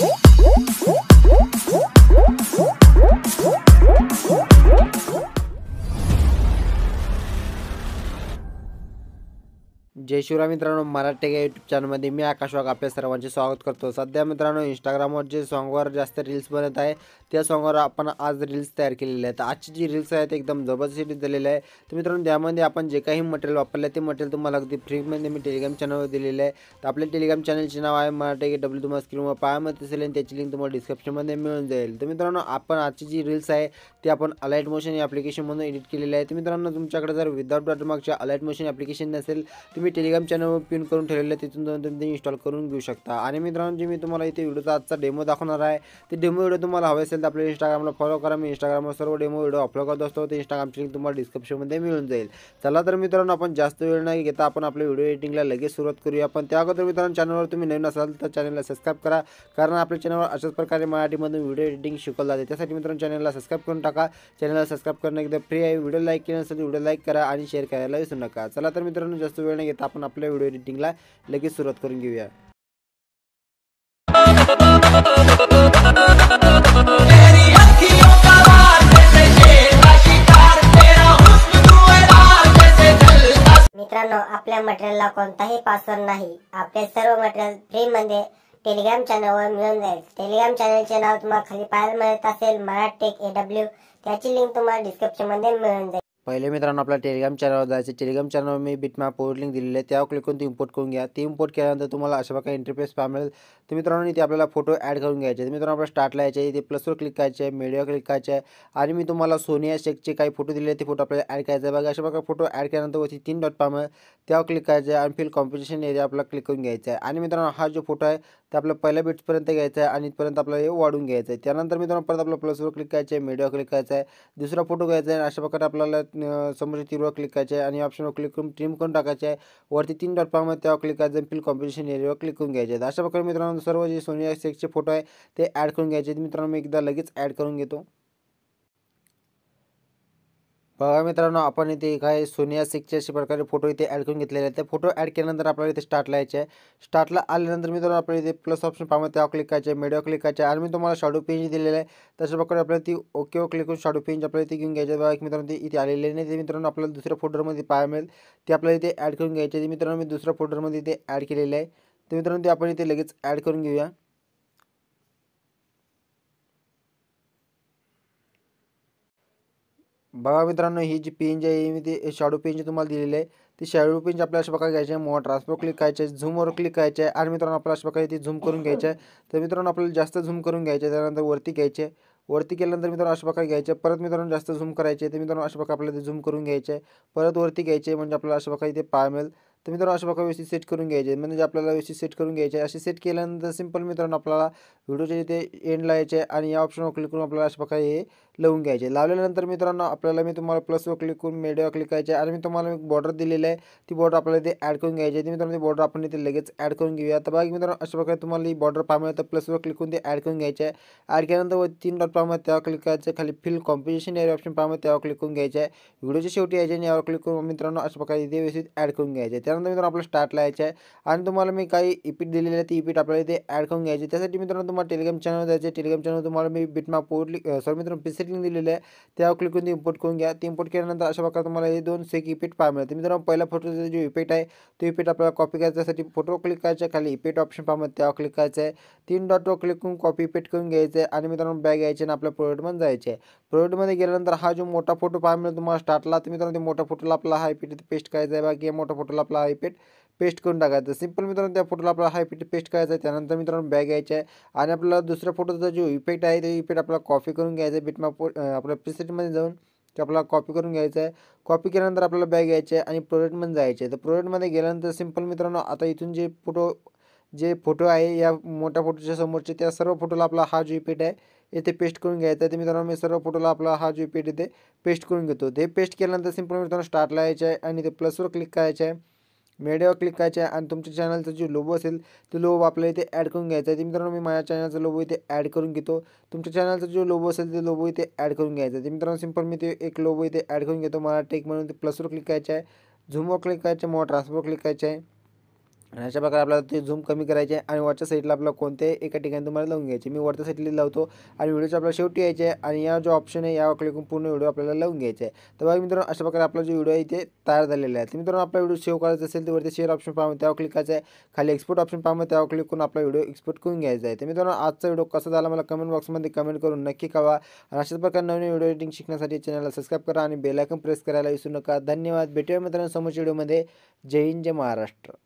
Woo! जय शिवराय मित्रांनो मराठी गाय YouTube चॅनलमध्ये मी आकाश आपल्या सर्वांचे स्वागत करतो सध्या मित्रांनो इंस्टाग्रामवर जे सॉन्गवर जास्त रील्स बनत आहे त्या सॉन्गवर आपण आज रील्स तयार केलेले आहेत आजची जी रील्स आहेत एकदम जबरदस्त दिलेली आहे तर मित्रांनो त्यामध्ये आपण जे काही मटेरियल वापरलं ते मटेरियल तुम्हाला अगदी फ्रीमध्ये मी टेलिग्राम चॅनलवर दिलेलं आहे तर आपल्या टेलिग्राम चॅनलचे नाव आहे मराठी डब्ल्यू तुम्हाला स्क्रीनवर पायामध्ये असेल आणि त्याची लिंक तुम्हाला डिस्क्रिप्शनमध्ये मिळून जाईल तर मित्रांनो आपण आजची जी रील्स आहे ती आपण अलाईट मोशन या ॲप्लिकेशनमधून एडिट केलेली आहे तर मित्रांनो तुमच्याकडे जर विदाउट मार्कच्या अलाईट मोशन ॲप्लिकेशन नसेल तुम्ही मी टेलिग्राम चॅनल पिन करून ठेवलेलं आहे तिथून तुम्ही इन्स्टॉल करून घेऊ शकता आणि मित्रांनो जे मी तुम्हाला इथे व्हिडिओचा आजचा डेमो दाखवणार आहे ते डेमो व्हिडिओ तुम्हाला हवे असेल तर आपल्या इंस्टाग्रामला फॉलो करा मी इंस्टाग्रामवर सर्व डेमो व्हिडिओ अपलोड करत असतो ते इंस्टाग्रामची लिंक तुम्हाला डिस्क्रिप्शनमध्ये मिळून जाईल चला तर मित्रांनो आपण जास्त वेळ नाही घेता आपण आपल्या व्हिडिओ एडिटिंगला लगेच सुरुवात करूया पण त्या अगोदर मित्रांनो चॅनलवर तुम्ही नवीन असाल तर चॅनलला सबस्क्राईब करा कारण आपल्या चॅनलवर अशाच प्रकारे मराठीमधून व्हिडिओ एडिटिंग शिकवलं जाते त्यासाठी मित्रांनो चॅनलला सबस्क्राईब करून टाका चॅनलला सबस्क्राईब करणं एकदम फ्री आहे व्हिडिओ लाईक केलं असेल व्हिडिओ लाईक करा आणि शेअर करायला विसरू नका चला तर मित्रांनो जास्त वेळ नाही तर आपण आपल्या व्हिडिओ एडिटिंगला लगेच सुरुवात करून घेऊया मित्रांनो आपल्या मटेरियलला कोणताही पासवर्ड नाही आपले सर्व मटेरियल फ्री मध्ये टेलिग्राम चॅनलवर मिळून जाईल टेलिग्राम चॅनलचे नाव तुम्हाला खाली पाहायला मिळत असेल मराठी एडब्ल्यू त्याची लिंक तुम्हाला मध्ये मिळून जाईल पहिले मित्रांनो आपल्या टेलिग्राम चॅनलवर जायचं टेलिग्राम चॅनलवर मी बिटमा पोर्ट लिंक दिलेली आहे त्यावर क्लिक करून ती इम्पोर्ट करून घ्या ती इम्पोर्ट केल्यानंतर तुम्हाला अशा प्रकारे इंटरफेस पाहा मिळेल तर मित्रांनो इथे आपल्याला फोटो ॲड करून घ्यायचे तर मित्रांनो आपल्याला स्टार्टला यायचे इथे प्लसवर क्लिक करायचे आहे मीडिया क्लिक करायचे आहे आणि मी तुम्हाला सोनिया शेखचे काही फोटो दिले ते फोटो आपल्याला ॲड करायचे आहे बघा अशा प्रकारे फोटो ॲड केल्यानंतर वरती तीन डॉट पाहा मिळेल त्यावर क्लिक करायचे आहे आणि फिल कॉम्पिटिशन एरिया आपल्याला क्लिक करून घ्यायचा आहे आणि मित्रांनो हा जो फोटो आहे ते आपल्याला पहिल्या बिट्सपर्यंत घ्यायचा आहे आणि इथपर्यंत आपल्याला हे वाढून घ्यायचं आहे त्यानंतर मित्रांनो परत आपल्याला प्लसवर क्लिक करायचं आहे मीडिया क्लिक करायचा आहे दुसरा फोटो घ्यायचा आहे अशा प्रकारे आपल्याला समोरच्या तीरवर क्लिक करायचे आहे आणि ऑप्शनवर क्लिक करून ट्रिम करून टाकायचं आहे वरती तीन डॉट पाहून त्यावर क्लिक करायचं फिल कॉम्पिटिशन एरियावर क्लिक करून घ्यायचे अशा प्रकारे मित्रांनो सर्व जे सोनिया सेक्सचे फोटो आहे ते ॲड करून घ्यायचे मित्रांनो मी एकदा लगेच ॲड करून घेतो बघा मित्रांनो आपण इथे काय सोनिया सिक्सचे अशा प्रकारे फोटो इथे ॲड करून घेतलेले आहेत ते फोटो ॲड केल्यानंतर आपल्याला इथे स्टार्टला यायचे आहे स्टार्टला आल्यानंतर मित्रांनो आपण इथे प्लस ऑप्शन पाहून त्यावर क्लिक करायचे मीडिया क्लिक करायचे आणि मी तुम्हाला शाडो पेंज दिलेलं आहे तशा प्रकारे आपल्याला ती ओके ओके क्लिक करून शाडो पेंज आपल्याला इथे घेऊन घ्यायचे बघा मित्रांनो इथे आलेले नाही ते मित्रांनो आपल्याला दुसऱ्या फोटोमध्ये पाहायला मिळेल ते आपल्याला इथे ॲड करून घ्यायचे ते मित्रांनो मी दुसऱ्या फोटोमध्ये इथे ॲड केलेलं आहे ते मित्रांनो ते आपण इथे लगेच ॲड करून घेऊया बघा मित्रांनो ही जी पिंज आहे मी ते शॅडो पिंज तुम्हाला दिलेली आहे ती शाडू पिंज आपल्याला अशा प्रकारे घ्यायची आहे मोठा क्लिक करायचे आहे झूमवर क्लिक करायचे आहे आणि मित्रांनो आपल्याला अशा प्रकारे ती झूम करून घ्यायचे आहे तर मित्रांनो आपल्याला जास्त झूम करून घ्यायचे त्यानंतर वरती घ्यायचे वरती केल्यानंतर मित्रांनो अशा प्रकारे घ्यायचे परत मित्रांनो जास्त झूम करायचे ते मित्रांनो अशा प्रकारे आपल्याला ते झूम करून घ्यायचे परत वरती घ्यायचे म्हणजे आपल्याला अशा प्रकारे ते पाय मिळेल तर मित्रांनो अशा प्रकारे व्यवस्थित सेट करून घ्यायचे म्हणजे आपल्याला व्यवस्थित सेट करून घ्यायचे असे सेट केल्यानंतर सिंपल मित्रांनो आपल्याला व्हिडिओच्या इथे एंड लावायचे आणि या ऑप्शनवर क्लिक करून आपल्याला अशा प्रकारे हे लावून घ्यायचे लावल्यानंतर मित्रांनो आपल्याला मी तुम्हाला प्लसवर क्लिक करून मीडियावर क्लिक करायचे आणि मी तुम्हाला एक बॉर्डर दिलेली आहे ती बॉर्डर आपल्याला इथे ॲड करून घ्यायची ती मित्रांनो ती बॉर्डर आपण इथे लगेच ॲड करून घेऊया तर बाकी मित्रांनो अशा प्रकारे तुम्हाला ही बॉर्डर पाहायला तर प्लसवर क्लिक करून ते ॲड करून घ्यायचे आहे ॲड केल्यानंतर व तीन डॉट पाहिजे त्यावर क्लिक करायचं खाली फिल कॉम्पिटिशन या ऑप्शन पाहिजे त्यावर क्लिक करून घ्यायचे आहे व्हिडिओच्या शेवटी यायचे आणि यावर क्लिक करून मित्रांनो अशा प्रकारे इथे व्यवस्थित ॲड करून घ्यायचे त्यानंतर मित्रांनो आपल्याला स्टार्ट लावायचे आहे आणि तुम्हाला मी काही इपीट e दिलेली आहे ती इपीट e आपल्याला इथे ॲड करून घ्यायची त्यासाठी मित्रांनो तुम्हाला टेलिग्राम चॅनल जायचं टेलिग्राम चॅनल तुम्हाला मी बिटमा पोर्टली सॉरी मित्रांनो पिसेट लिंक दिलेली आहे त्यावर क्लिक करून इम्पोर्ट करून घ्या इम्पोर्ट केल्यानंतर अशा प्रकारे तुम्हाला हे दोन सेक इफेक्ट पाहायला मिळते मित्रांनो पहिल्या फोटो जो इफेक्ट आहे तो इफेक्ट आपल्याला कॉपी करायच्यासाठी फोटो क्लिक करायच्या खाली इफेक्ट ऑप्शन पाहायला त्यावर क्लिक करायचं आहे तीन डॉटवर क्लिक करून कॉपी इफेक्ट करून घ्यायचं आहे आणि मित्रांनो बॅग यायचे आणि आपल्या प्रोडक्टमध्ये जायचे आहे प्रोडक्टमध्ये गेल्यानंतर हा जो मोठा फोटो पाहायला मिळेल तुम्हाला स्टार्टला तर मित्रांनो ते मोठ्या फोटोला आपला हा पेस्ट करायचा आहे बाकी मोठा मोठ्या फोटोला आपला हा पेस्ट करून टाकायचं सिंपल मित्रांनो त्या फोटोला आपला हा इफेक्ट पेस्ट करायचा आहे त्यानंतर मित्रांनो बॅग यायचा आहे आणि आपल्याला दुसऱ्या फोटोचा जो इफेक्ट आहे तो इफेक्ट आपला कॉपी करून घ्यायचा आहे बिटमॅप आपल्या प्रिसेटमध्ये जाऊन ते आपल्याला कॉपी करून घ्यायचं आहे कॉपी केल्यानंतर आपल्याला बॅग घ्यायचं आहे आणि प्रोडक्टमध्ये जायचं आहे तर प्रोडक्टमध्ये गेल्यानंतर सिंपल मित्रांनो आता इथून जे फोटो जे फोटो आहे या मोठ्या फोटोच्या समोरचे त्या सर्व फोटोला आपला हा जो इफेक्ट आहे येथे पेस्ट करून घ्यायचा आहे तर मित्रांनो मी सर्व फोटोला आपला हा जो इफेक्ट येथे पेस्ट करून घेतो ते पेस्ट केल्यानंतर सिंपल मित्रांनो स्टार्टला यायचं आहे आणि ते प्लसवर क्लिक करायचं आहे मेडिओवर क्लिक करायचे आणि तुमच्या चॅनलचं जे लोबो असेल ते लोबो आपल्याला इथे ॲड करून घ्यायचं आहे ते मित्रांनो मी माझ्या चॅनलचं लोबो इथे ॲड करून घेतो तुमच्या चॅनलचं जो लोबो असेल ते लोबो इथे ॲड करून घ्यायचं आहे ते मित्रांनो सिम्पल मी ते एक लोबो इथे ॲड करून घेतो मला टेक म्हणून ते प्लसवर क्लिक करायचं आहे झूमवर क्लिक करायचं आहे मोठा क्लिक करायचं आहे आणि अशा प्रकारे आपल्याला ते झूम कमी करायचे आहे आणि वरच्या साईडला आपल्याला कोणते एका ठिकाणी तुम्हाला लावून घ्यायचे मी वरच्या साईडला लावतो आणि व्हिडिओचा आपल्याला शेवटी यायचे आहे आणि या जो ऑप्शन आहे यावर क्लिक पूर्ण व्हिडिओ आपल्याला लावून घ्यायचा आहे तर बघा मित्रांनो अशा प्रकारे आपला जो व्हिडिओ आहे ते तयार झालेला आहे तर मित्रांनो आपला व्हिडिओ सेव्ह करायचा असेल तर वरती शेअर ऑप्शन पाहून त्यावर क्लिक करायचं आहे खाली एक्सपोर्ट ऑप्शन पाहून त्यावर क्लिक करून आपला व्हिडिओ एक्सपोर्ट करून घ्यायचा आहे तर मित्रांनो आजचा व्हिडिओ कसा झाला मला कमेंट बॉक्समध्ये कमेंट करून नक्की कळवा आणि अशाच प्रकारे नवीन व्हिडिओ एडिटिंग शिकण्यासाठी चॅनलला सबस्क्राईब करा आणि बेलायकन प्रेस करायला विसरू नका धन्यवाद भेटूया मित्रांनो समोरच्या व्हिडिओमध्ये जय हिंद जय महाराष्ट्र